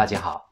大家好，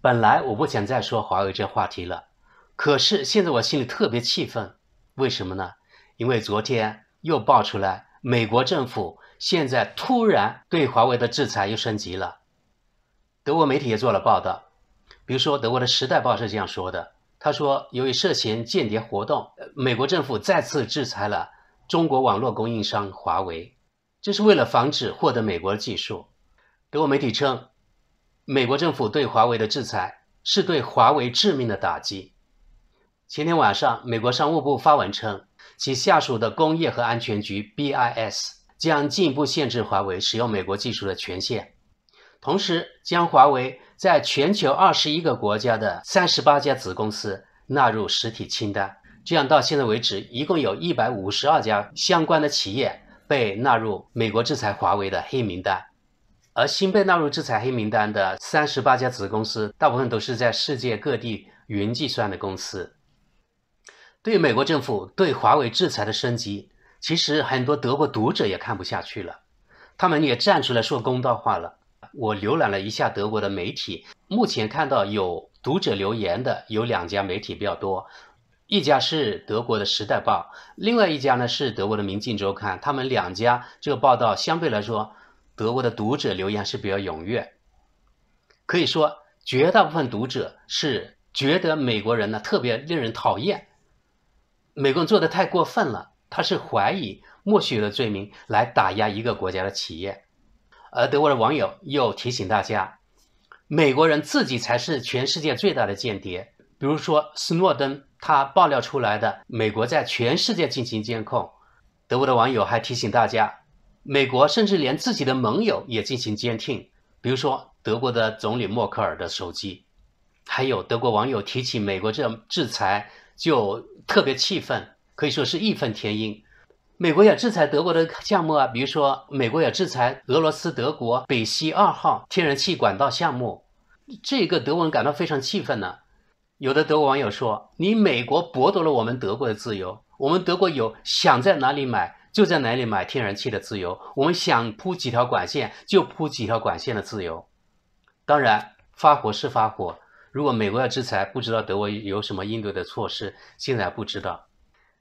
本来我不想再说华为这话题了，可是现在我心里特别气愤，为什么呢？因为昨天又爆出来，美国政府现在突然对华为的制裁又升级了。德国媒体也做了报道，比如说德国的《时代》报是这样说的，他说：“由于涉嫌间谍活动，美国政府再次制裁了中国网络供应商华为，这是为了防止获得美国的技术。”德国媒体称。美国政府对华为的制裁是对华为致命的打击。前天晚上，美国商务部发文称，其下属的工业和安全局 （BIS） 将进一步限制华为使用美国技术的权限，同时将华为在全球二十一个国家的三十八家子公司纳入实体清单。这样到现在为止，一共有一百五十二家相关的企业被纳入美国制裁华为的黑名单。而新被纳入制裁黑名单的三十八家子公司，大部分都是在世界各地云计算的公司。对于美国政府对华为制裁的升级，其实很多德国读者也看不下去了，他们也站出来说公道话了。我浏览了一下德国的媒体，目前看到有读者留言的有两家媒体比较多，一家是德国的《时代报》，另外一家呢是德国的《明镜周刊》，他们两家这个报道相对来说。德国的读者留言是比较踊跃，可以说绝大部分读者是觉得美国人呢特别令人讨厌，美国人做的太过分了，他是怀疑默许的罪名来打压一个国家的企业，而德国的网友又提醒大家，美国人自己才是全世界最大的间谍，比如说斯诺登他爆料出来的美国在全世界进行监控，德国的网友还提醒大家。美国甚至连自己的盟友也进行监听，比如说德国的总理默克尔的手机，还有德国网友提起美国这制裁就特别气愤，可以说是义愤填膺。美国也制裁德国的项目啊，比如说美国也制裁俄罗斯德国北溪二号天然气管道项目，这个德文感到非常气愤呢。有的德国网友说：“你美国剥夺了我们德国的自由，我们德国有想在哪里买？”就在哪里买天然气的自由，我们想铺几条管线就铺几条管线的自由。当然发火是发火，如果美国要制裁，不知道德国有什么应对的措施，现在不知道。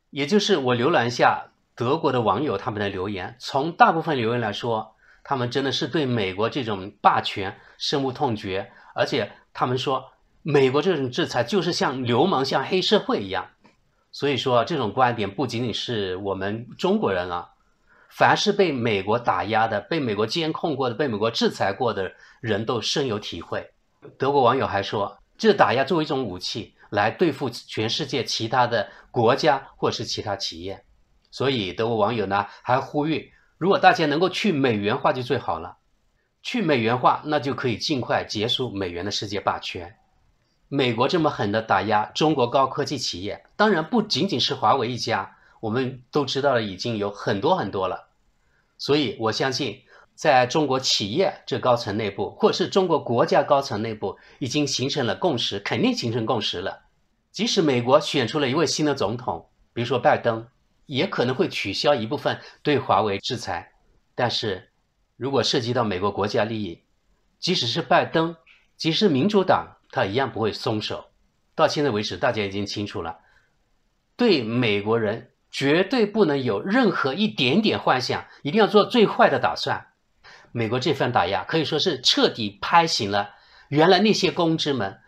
也就是我浏览一下德国的网友他们的留言，从大部分留言来说，他们真的是对美国这种霸权深恶痛绝，而且他们说美国这种制裁就是像流氓像黑社会一样。所以说，这种观点不仅仅是我们中国人啊，凡是被美国打压的、被美国监控过的、被美国制裁过的人都深有体会。德国网友还说，这打压作为一种武器，来对付全世界其他的国家或是其他企业。所以，德国网友呢还呼吁，如果大家能够去美元化就最好了。去美元化，那就可以尽快结束美元的世界霸权。美国这么狠的打压中国高科技企业，当然不仅仅是华为一家，我们都知道了，已经有很多很多了。所以，我相信在中国企业这高层内部，或者是中国国家高层内部，已经形成了共识，肯定形成共识了。即使美国选出了一位新的总统，比如说拜登，也可能会取消一部分对华为制裁。但是，如果涉及到美国国家利益，即使是拜登，即使民主党，他一样不会松手，到现在为止，大家已经清楚了，对美国人绝对不能有任何一点点幻想，一定要做最坏的打算。美国这番打压可以说是彻底拍醒了原来那些公知们，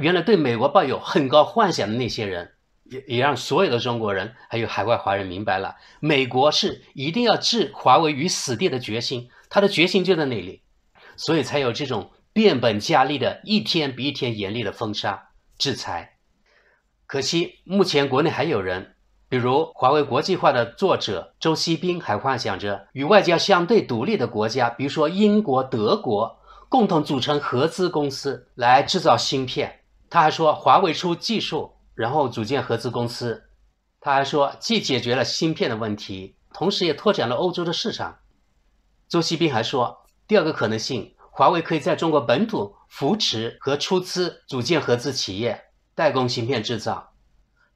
原来对美国抱有很高幻想的那些人，也也让所有的中国人还有海外华人明白了，美国是一定要置华为于死地的决心，他的决心就在那里，所以才有这种。变本加厉的一天比一天严厉的封杀、制裁。可惜目前国内还有人，比如《华为国际化》的作者周锡斌，还幻想着与外交相对独立的国家，比如说英国、德国，共同组成合资公司来制造芯片。他还说，华为出技术，然后组建合资公司。他还说，既解决了芯片的问题，同时也拓展了欧洲的市场。周锡斌还说，第二个可能性。华为可以在中国本土扶持和出资组建合资企业，代工芯片制造。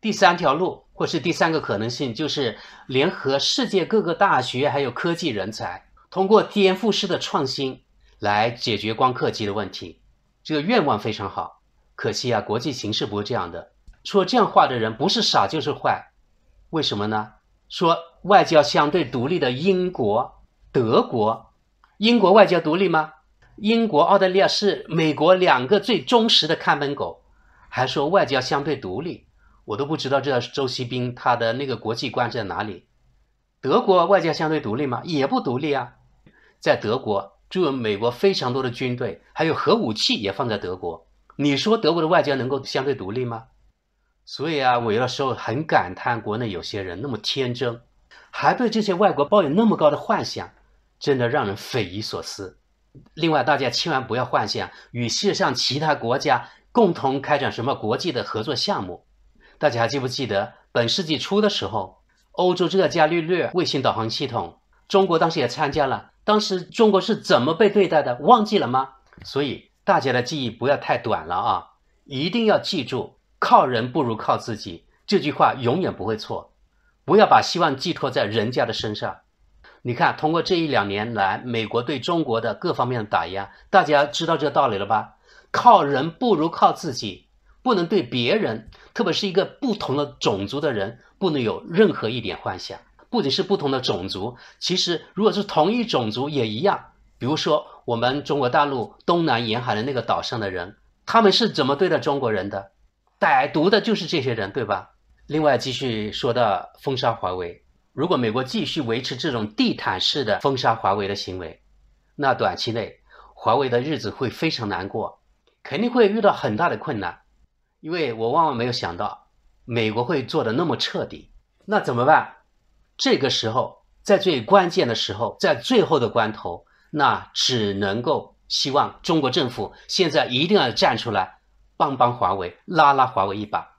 第三条路或是第三个可能性，就是联合世界各个大学还有科技人才，通过颠覆式的创新来解决光刻机的问题。这个愿望非常好，可惜啊，国际形势不是这样的。说这样话的人不是傻就是坏。为什么呢？说外交相对独立的英国、德国，英国外交独立吗？英国、澳大利亚是美国两个最忠实的看门狗，还说外交相对独立，我都不知道这周锡兵他的那个国际观在哪里。德国外交相对独立吗？也不独立啊，在德国驻美国非常多的军队，还有核武器也放在德国。你说德国的外交能够相对独立吗？所以啊，我有的时候很感叹，国内有些人那么天真，还对这些外国抱有那么高的幻想，真的让人匪夷所思。另外，大家千万不要幻想与世界上其他国家共同开展什么国际的合作项目。大家还记不记得本世纪初的时候，欧洲这个伽利略卫星导航系统，中国当时也参加了。当时中国是怎么被对待的？忘记了吗？所以大家的记忆不要太短了啊！一定要记住“靠人不如靠自己”这句话永远不会错。不要把希望寄托在人家的身上。你看，通过这一两年来，美国对中国的各方面的打压，大家知道这个道理了吧？靠人不如靠自己，不能对别人，特别是一个不同的种族的人，不能有任何一点幻想。不仅是不同的种族，其实如果是同一种族也一样。比如说，我们中国大陆东南沿海的那个岛上的人，他们是怎么对待中国人的？歹毒的就是这些人，对吧？另外，继续说到封杀华为。如果美国继续维持这种地毯式的封杀华为的行为，那短期内华为的日子会非常难过，肯定会遇到很大的困难。因为我万万没有想到美国会做的那么彻底，那怎么办？这个时候在最关键的时候，在最后的关头，那只能够希望中国政府现在一定要站出来，帮帮华为，拉拉华为一把。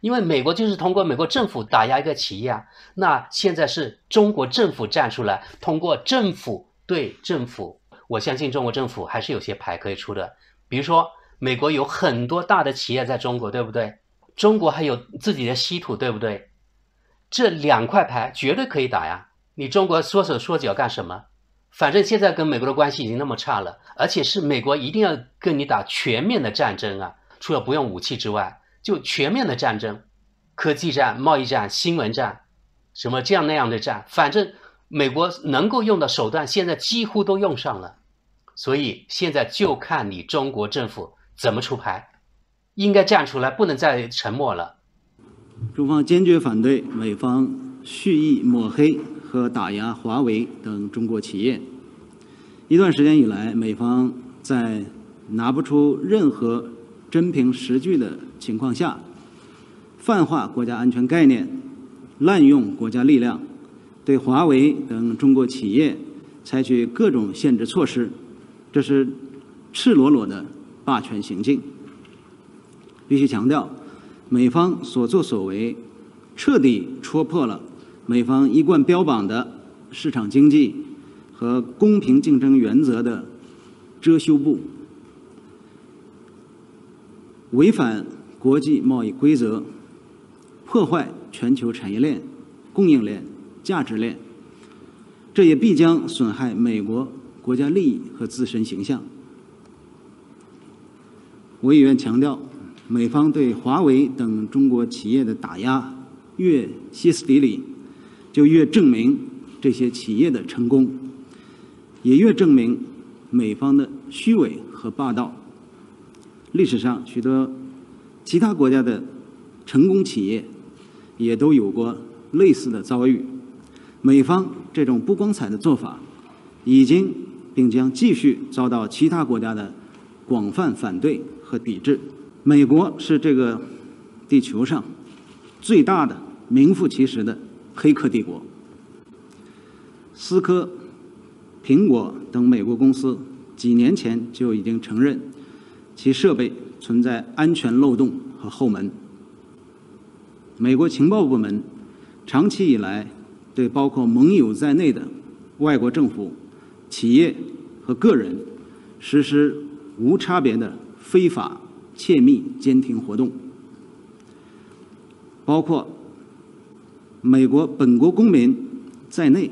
因为美国就是通过美国政府打压一个企业啊，那现在是中国政府站出来，通过政府对政府，我相信中国政府还是有些牌可以出的。比如说，美国有很多大的企业在中国，对不对？中国还有自己的稀土，对不对？这两块牌绝对可以打呀！你中国缩手缩脚干什么？反正现在跟美国的关系已经那么差了，而且是美国一定要跟你打全面的战争啊！除了不用武器之外。就全面的战争、科技战、贸易战、新闻战，什么这样那样的战，反正美国能够用的手段，现在几乎都用上了。所以现在就看你中国政府怎么出牌，应该站出来，不能再沉默了。中方坚决反对美方蓄意抹黑和打压华为等中国企业。一段时间以来，美方在拿不出任何。真凭实据的情况下，泛化国家安全概念，滥用国家力量，对华为等中国企业采取各种限制措施，这是赤裸裸的霸权行径。必须强调，美方所作所为，彻底戳破了美方一贯标榜的市场经济和公平竞争原则的遮羞布。违反国际贸易规则，破坏全球产业链、供应链、价值链，这也必将损害美国国家利益和自身形象。委员强调，美方对华为等中国企业的打压越歇斯底里，就越证明这些企业的成功，也越证明美方的虚伪和霸道。历史上许多其他国家的成功企业也都有过类似的遭遇。美方这种不光彩的做法，已经并将继续遭到其他国家的广泛反对和抵制。美国是这个地球上最大的名副其实的黑客帝国。思科、苹果等美国公司几年前就已经承认。其设备存在安全漏洞和后门。美国情报部门长期以来对包括盟友在内的外国政府、企业和个人实施无差别的非法窃密监听活动，包括美国本国公民在内，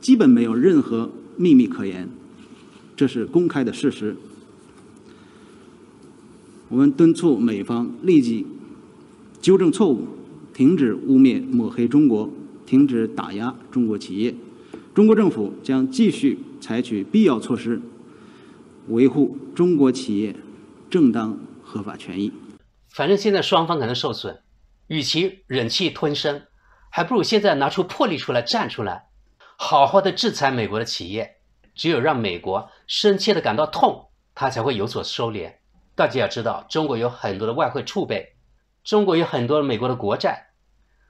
基本没有任何秘密可言，这是公开的事实。我们敦促美方立即纠正错误，停止污蔑抹黑中国，停止打压中国企业。中国政府将继续采取必要措施，维护中国企业正当合法权益。反正现在双方可能受损，与其忍气吞声，还不如现在拿出魄力出来站出来，好好的制裁美国的企业。只有让美国深切的感到痛，他才会有所收敛。大家要知道，中国有很多的外汇储备，中国有很多美国的国债，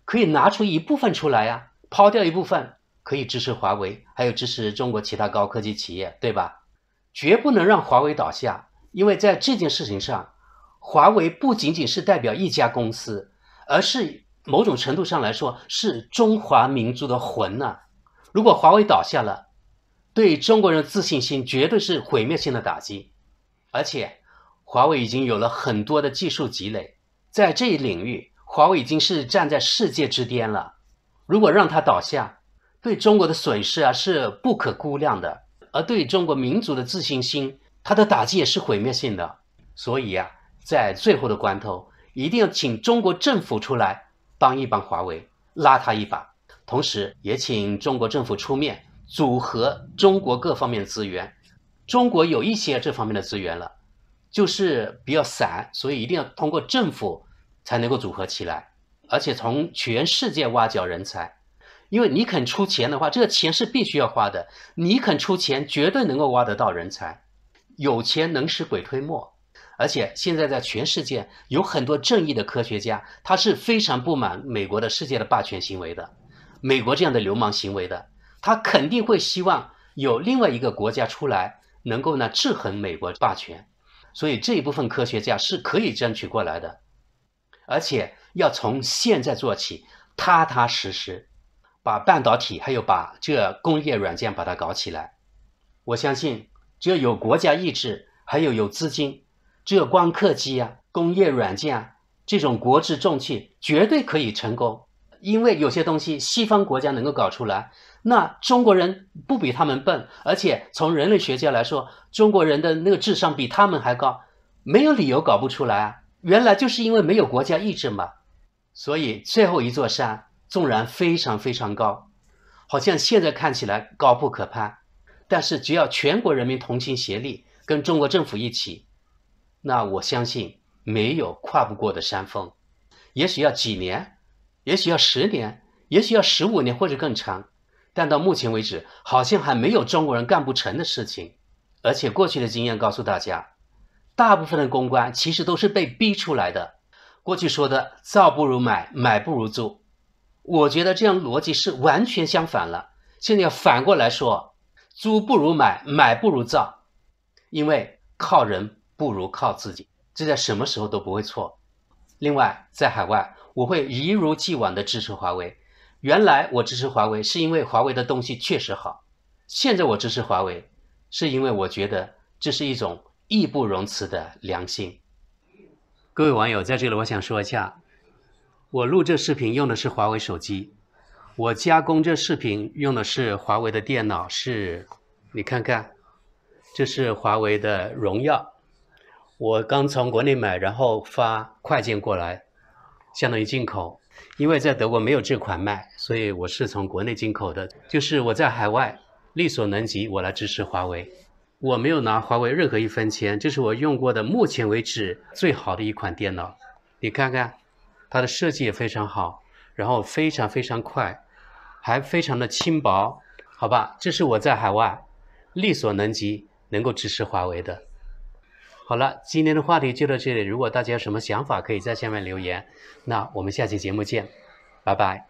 可以拿出一部分出来呀，抛掉一部分，可以支持华为，还有支持中国其他高科技企业，对吧？绝不能让华为倒下，因为在这件事情上，华为不仅仅是代表一家公司，而是某种程度上来说是中华民族的魂呐。如果华为倒下了，对中国人自信心绝对是毁灭性的打击，而且。华为已经有了很多的技术积累，在这一领域，华为已经是站在世界之巅了。如果让它倒下，对中国的损失啊是不可估量的，而对中国民族的自信心，它的打击也是毁灭性的。所以啊，在最后的关头，一定要请中国政府出来帮一帮华为，拉他一把，同时也请中国政府出面组合中国各方面的资源。中国有一些这方面的资源了。就是比较散，所以一定要通过政府才能够组合起来，而且从全世界挖角人才，因为你肯出钱的话，这个钱是必须要花的。你肯出钱，绝对能够挖得到人才。有钱能使鬼推磨，而且现在在全世界有很多正义的科学家，他是非常不满美国的世界的霸权行为的，美国这样的流氓行为的，他肯定会希望有另外一个国家出来，能够呢制衡美国霸权。所以这一部分科学家是可以争取过来的，而且要从现在做起，踏踏实实，把半导体还有把这工业软件把它搞起来。我相信，只要有国家意志，还有有资金，这光刻机啊、工业软件啊这种国之重器，绝对可以成功。因为有些东西西方国家能够搞出来。那中国人不比他们笨，而且从人类学家来说，中国人的那个智商比他们还高，没有理由搞不出来啊！原来就是因为没有国家意志嘛，所以最后一座山纵然非常非常高，好像现在看起来高不可攀，但是只要全国人民同心协力，跟中国政府一起，那我相信没有跨不过的山峰。也许要几年，也许要十年，也许要十五年或者更长。但到目前为止，好像还没有中国人干不成的事情。而且过去的经验告诉大家，大部分的公关其实都是被逼出来的。过去说的“造不如买，买不如租”，我觉得这样逻辑是完全相反了。现在要反过来说，“租不如买，买不如造”，因为靠人不如靠自己，这在什么时候都不会错。另外，在海外，我会一如既往的支持华为。原来我支持华为是因为华为的东西确实好，现在我支持华为是因为我觉得这是一种义不容辞的良心。各位网友，在这里我想说一下，我录这视频用的是华为手机，我加工这视频用的是华为的电脑，是，你看看，这是华为的荣耀，我刚从国内买，然后发快件过来，相当于进口。因为在德国没有这款卖，所以我是从国内进口的。就是我在海外力所能及，我来支持华为。我没有拿华为任何一分钱，这是我用过的目前为止最好的一款电脑。你看看，它的设计也非常好，然后非常非常快，还非常的轻薄，好吧？这是我在海外力所能及能够支持华为的。好了，今天的话题就到这里。如果大家有什么想法，可以在下面留言。那我们下期节目见，拜拜。